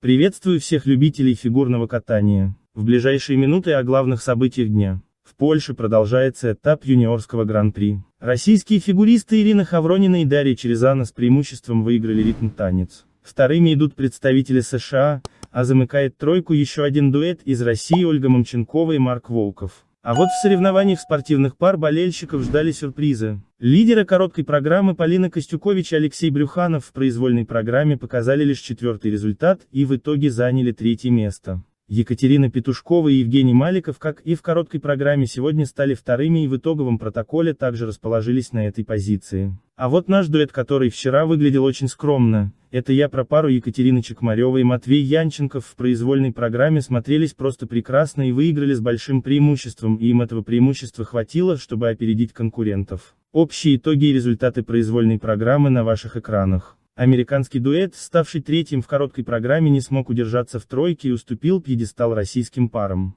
Приветствую всех любителей фигурного катания. В ближайшие минуты о главных событиях дня. В Польше продолжается этап юниорского гран-при. Российские фигуристы Ирина Хавронина и Дарья Черезана с преимуществом выиграли ритм-танец. Вторыми идут представители США, а замыкает тройку еще один дуэт из России Ольга Момченкова и Марк Волков. А вот в соревнованиях спортивных пар болельщиков ждали сюрпризы. Лидера короткой программы Полина Костюкович и Алексей Брюханов в произвольной программе показали лишь четвертый результат и в итоге заняли третье место. Екатерина Петушкова и Евгений Маликов, как и в короткой программе сегодня стали вторыми и в итоговом протоколе также расположились на этой позиции. А вот наш дуэт, который вчера выглядел очень скромно, это я про пару Екатерины Чекмарева и Матвей Янченков в произвольной программе смотрелись просто прекрасно и выиграли с большим преимуществом, и им этого преимущества хватило, чтобы опередить конкурентов. Общие итоги и результаты произвольной программы на ваших экранах. Американский дуэт, ставший третьим в короткой программе, не смог удержаться в тройке и уступил пьедестал российским парам.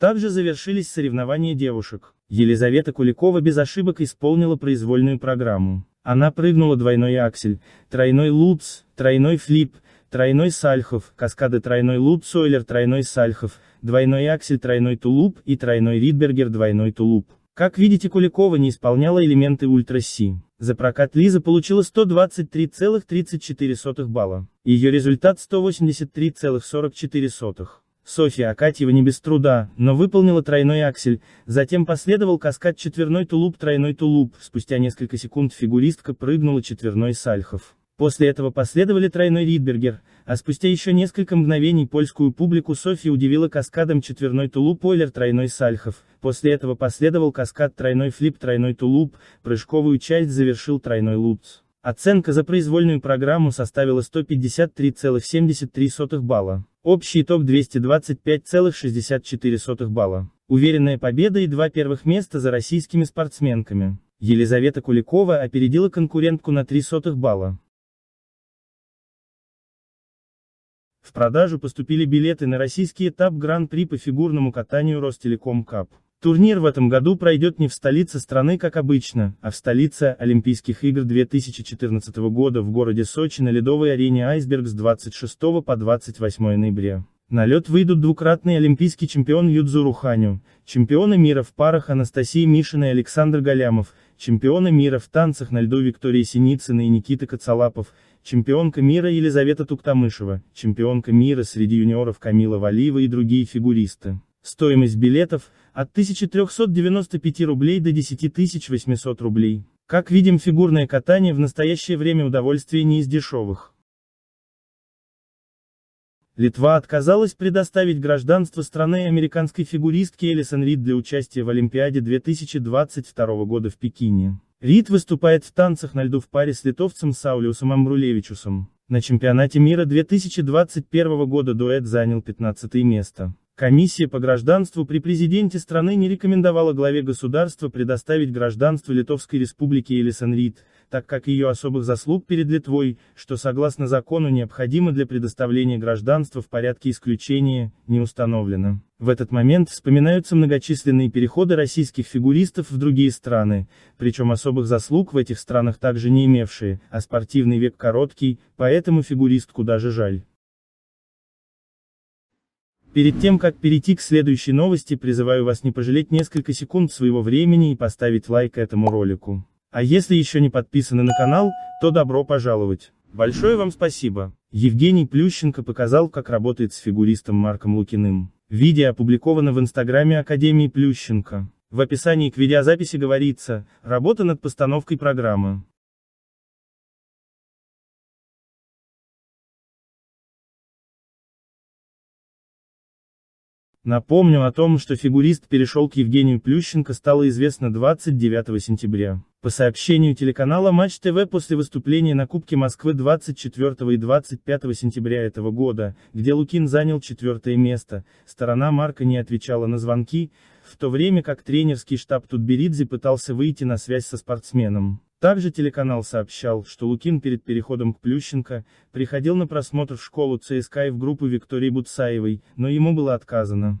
Также завершились соревнования девушек. Елизавета Куликова без ошибок исполнила произвольную программу. Она прыгнула двойной аксель, тройной лутц, тройной флип, тройной сальхов, каскады тройной лутц сойлер тройной сальхов, двойной аксель тройной тулуп и тройной ридбергер двойной тулуп. Как видите, Куликова не исполняла элементы Ультра Си. За прокат Лиза получила 123,34 балла. Ее результат 183,44. Софья Акатьева не без труда, но выполнила тройной аксель, затем последовал каскад четверной тулуп-тройной тулуп, спустя несколько секунд фигуристка прыгнула четверной сальхов. После этого последовали тройной Ридбергер, а спустя еще несколько мгновений польскую публику Софья удивила каскадом четверной тулуп Ойлер тройной Сальхов, После этого последовал каскад тройной флип тройной тулуп, прыжковую часть завершил тройной лутц. Оценка за произвольную программу составила 153,73 балла. Общий итог 225,64 балла. Уверенная победа и два первых места за российскими спортсменками. Елизавета Куликова опередила конкурентку на сотых балла. В продажу поступили билеты на российский этап Гран-при по фигурному катанию Ростелеком Кап. Турнир в этом году пройдет не в столице страны, как обычно, а в столице Олимпийских игр 2014 года в городе Сочи на ледовой арене «Айсберг» с 26 по 28 ноября. На лед выйдут двукратный олимпийский чемпион Юдзу Руханю, чемпионы мира в парах Анастасия Мишина и Александр Галямов, чемпионы мира в танцах на льду Виктория Синицына и Никита Коцалапов, чемпионка мира Елизавета Туктамышева, чемпионка мира среди юниоров Камила Валиева и другие фигуристы. Стоимость билетов – от 1395 рублей до 10800 рублей. Как видим, фигурное катание в настоящее время удовольствие не из дешевых. Литва отказалась предоставить гражданство страны американской фигуристки Элисон Рид для участия в Олимпиаде 2022 года в Пекине. Рид выступает в танцах на льду в паре с литовцем Саулиусом Амбрулевичусом. На чемпионате мира 2021 года дуэт занял 15 место. Комиссия по гражданству при президенте страны не рекомендовала главе государства предоставить гражданство Литовской Республики Элисон Рид, так как ее особых заслуг перед Литвой, что согласно закону необходимо для предоставления гражданства в порядке исключения, не установлено. В этот момент вспоминаются многочисленные переходы российских фигуристов в другие страны, причем особых заслуг в этих странах также не имевшие, а спортивный век короткий, поэтому фигуристку даже жаль. Перед тем, как перейти к следующей новости, призываю вас не пожалеть несколько секунд своего времени и поставить лайк этому ролику. А если еще не подписаны на канал, то добро пожаловать. Большое вам спасибо. Евгений Плющенко показал, как работает с фигуристом Марком Лукиным. Видео опубликовано в инстаграме Академии Плющенко. В описании к видеозаписи говорится, работа над постановкой программы. Напомню о том, что фигурист перешел к Евгению Плющенко стало известно 29 сентября. По сообщению телеканала Матч ТВ после выступления на Кубке Москвы 24 и 25 сентября этого года, где Лукин занял четвертое место, сторона Марка не отвечала на звонки, в то время как тренерский штаб Тутберидзе пытался выйти на связь со спортсменом. Также телеканал сообщал, что Лукин перед переходом к Плющенко, приходил на просмотр в школу ЦСКА и в группу Виктории Буцаевой, но ему было отказано.